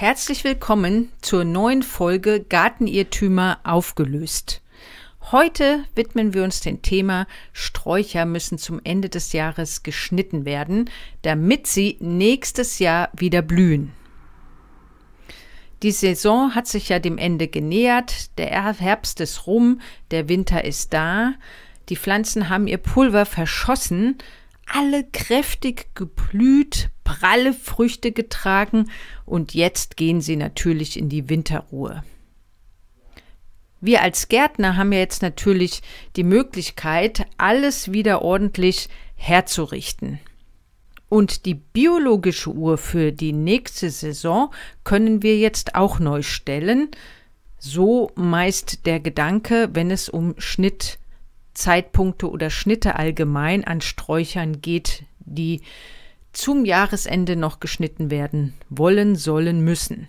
Herzlich willkommen zur neuen Folge Gartenirrtümer aufgelöst. Heute widmen wir uns dem Thema Sträucher müssen zum Ende des Jahres geschnitten werden, damit sie nächstes Jahr wieder blühen. Die Saison hat sich ja dem Ende genähert, der Herbst ist rum, der Winter ist da, die Pflanzen haben ihr Pulver verschossen, alle kräftig geblüht, pralle Früchte getragen und jetzt gehen sie natürlich in die Winterruhe. Wir als Gärtner haben ja jetzt natürlich die Möglichkeit, alles wieder ordentlich herzurichten. Und die biologische Uhr für die nächste Saison können wir jetzt auch neu stellen. So meist der Gedanke, wenn es um Schnitt geht. Zeitpunkte oder Schnitte allgemein an Sträuchern geht, die zum Jahresende noch geschnitten werden wollen, sollen, müssen.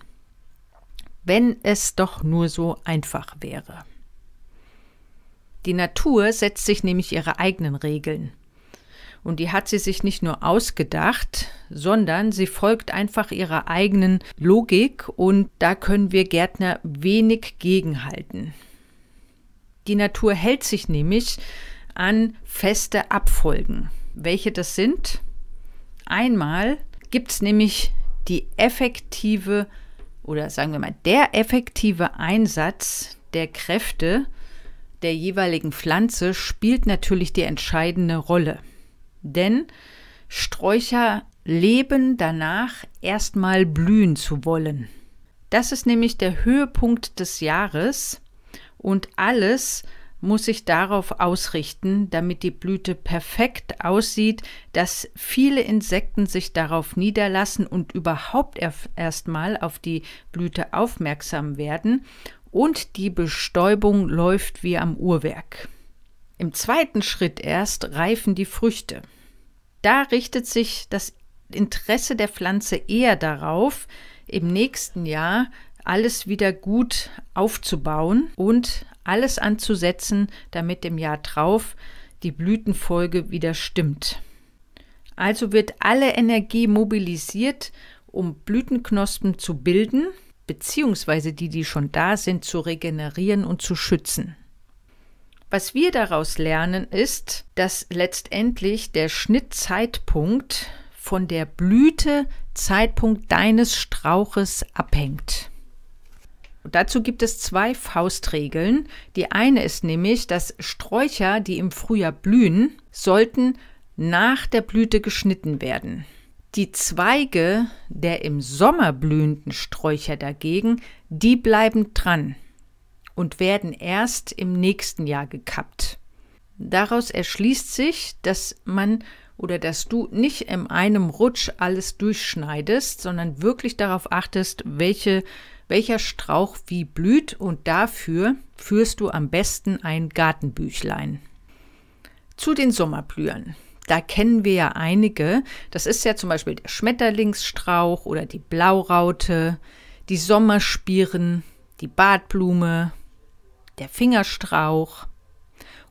Wenn es doch nur so einfach wäre. Die Natur setzt sich nämlich ihre eigenen Regeln. Und die hat sie sich nicht nur ausgedacht, sondern sie folgt einfach ihrer eigenen Logik und da können wir Gärtner wenig gegenhalten. Die Natur hält sich nämlich an feste Abfolgen. Welche das sind? Einmal gibt es nämlich die effektive oder sagen wir mal der effektive Einsatz der Kräfte der jeweiligen Pflanze spielt natürlich die entscheidende Rolle. Denn Sträucher leben danach erstmal blühen zu wollen. Das ist nämlich der Höhepunkt des Jahres, und alles muss sich darauf ausrichten, damit die Blüte perfekt aussieht, dass viele Insekten sich darauf niederlassen und überhaupt erstmal auf die Blüte aufmerksam werden und die Bestäubung läuft wie am Uhrwerk. Im zweiten Schritt erst reifen die Früchte. Da richtet sich das Interesse der Pflanze eher darauf, im nächsten Jahr alles wieder gut aufzubauen und alles anzusetzen, damit im Jahr drauf die Blütenfolge wieder stimmt. Also wird alle Energie mobilisiert, um Blütenknospen zu bilden, beziehungsweise die, die schon da sind, zu regenerieren und zu schützen. Was wir daraus lernen, ist, dass letztendlich der Schnittzeitpunkt von der Blüte Zeitpunkt deines Strauches abhängt. Und dazu gibt es zwei Faustregeln. Die eine ist nämlich, dass Sträucher, die im Frühjahr blühen, sollten nach der Blüte geschnitten werden. Die Zweige der im Sommer blühenden Sträucher dagegen, die bleiben dran und werden erst im nächsten Jahr gekappt. Daraus erschließt sich, dass man oder dass du nicht in einem Rutsch alles durchschneidest, sondern wirklich darauf achtest, welche welcher Strauch wie blüht und dafür führst du am besten ein Gartenbüchlein. Zu den Sommerblühen. Da kennen wir ja einige. Das ist ja zum Beispiel der Schmetterlingsstrauch oder die Blauraute, die Sommerspieren, die Bartblume, der Fingerstrauch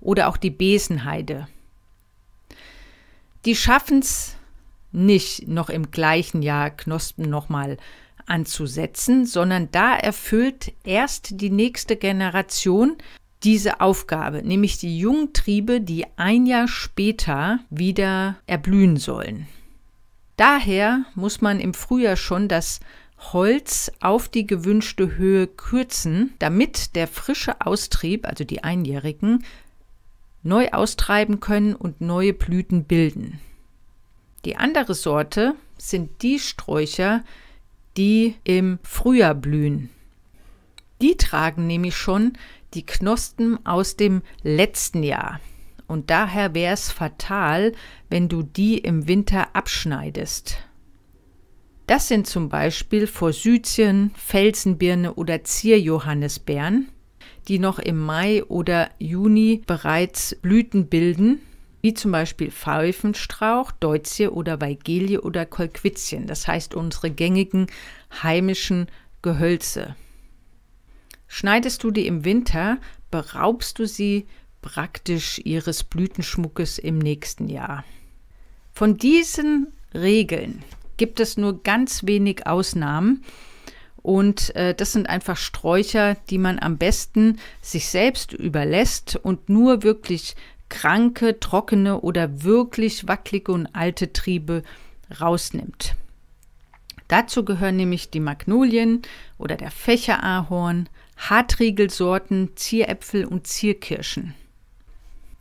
oder auch die Besenheide. Die schaffen es nicht, noch im gleichen Jahr Knospen nochmal anzusetzen, sondern da erfüllt erst die nächste Generation diese Aufgabe, nämlich die Jungtriebe, die ein Jahr später wieder erblühen sollen. Daher muss man im Frühjahr schon das Holz auf die gewünschte Höhe kürzen, damit der frische Austrieb, also die Einjährigen, neu austreiben können und neue Blüten bilden. Die andere Sorte sind die Sträucher, die im Frühjahr blühen. Die tragen nämlich schon die Knospen aus dem letzten Jahr. Und daher wäre es fatal, wenn du die im Winter abschneidest. Das sind zum Beispiel Forsythien, Felsenbirne oder Zierjohannisbeeren, die noch im Mai oder Juni bereits Blüten bilden wie zum Beispiel Pfeifenstrauch, Deutzie oder Weigelie oder Kolquitzchen, das heißt unsere gängigen heimischen Gehölze. Schneidest du die im Winter, beraubst du sie praktisch ihres Blütenschmuckes im nächsten Jahr. Von diesen Regeln gibt es nur ganz wenig Ausnahmen. Und äh, das sind einfach Sträucher, die man am besten sich selbst überlässt und nur wirklich kranke, trockene oder wirklich wackelige und alte Triebe rausnimmt. Dazu gehören nämlich die Magnolien oder der Fächerahorn, Hartriegelsorten, Zieräpfel und Zierkirschen.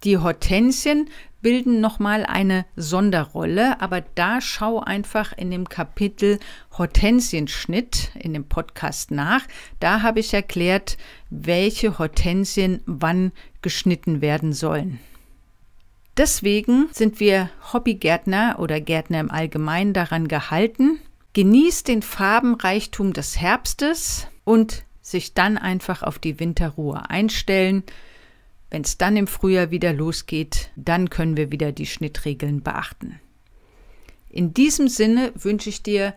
Die Hortensien bilden nochmal eine Sonderrolle, aber da schau einfach in dem Kapitel Hortensienschnitt in dem Podcast nach. Da habe ich erklärt, welche Hortensien wann geschnitten werden sollen. Deswegen sind wir Hobbygärtner oder Gärtner im Allgemeinen daran gehalten, genießt den Farbenreichtum des Herbstes und sich dann einfach auf die Winterruhe einstellen. Wenn es dann im Frühjahr wieder losgeht, dann können wir wieder die Schnittregeln beachten. In diesem Sinne wünsche ich dir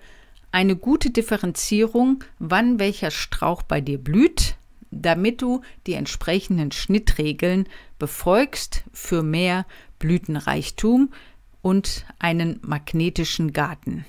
eine gute Differenzierung, wann welcher Strauch bei dir blüht, damit du die entsprechenden Schnittregeln befolgst für mehr Blütenreichtum und einen magnetischen Garten.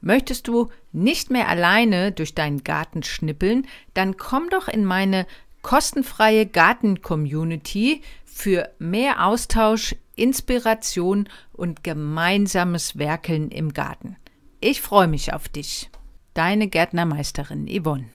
Möchtest du nicht mehr alleine durch deinen Garten schnippeln, dann komm doch in meine kostenfreie Garten-Community für mehr Austausch, Inspiration und gemeinsames Werkeln im Garten. Ich freue mich auf dich. Deine Gärtnermeisterin Yvonne.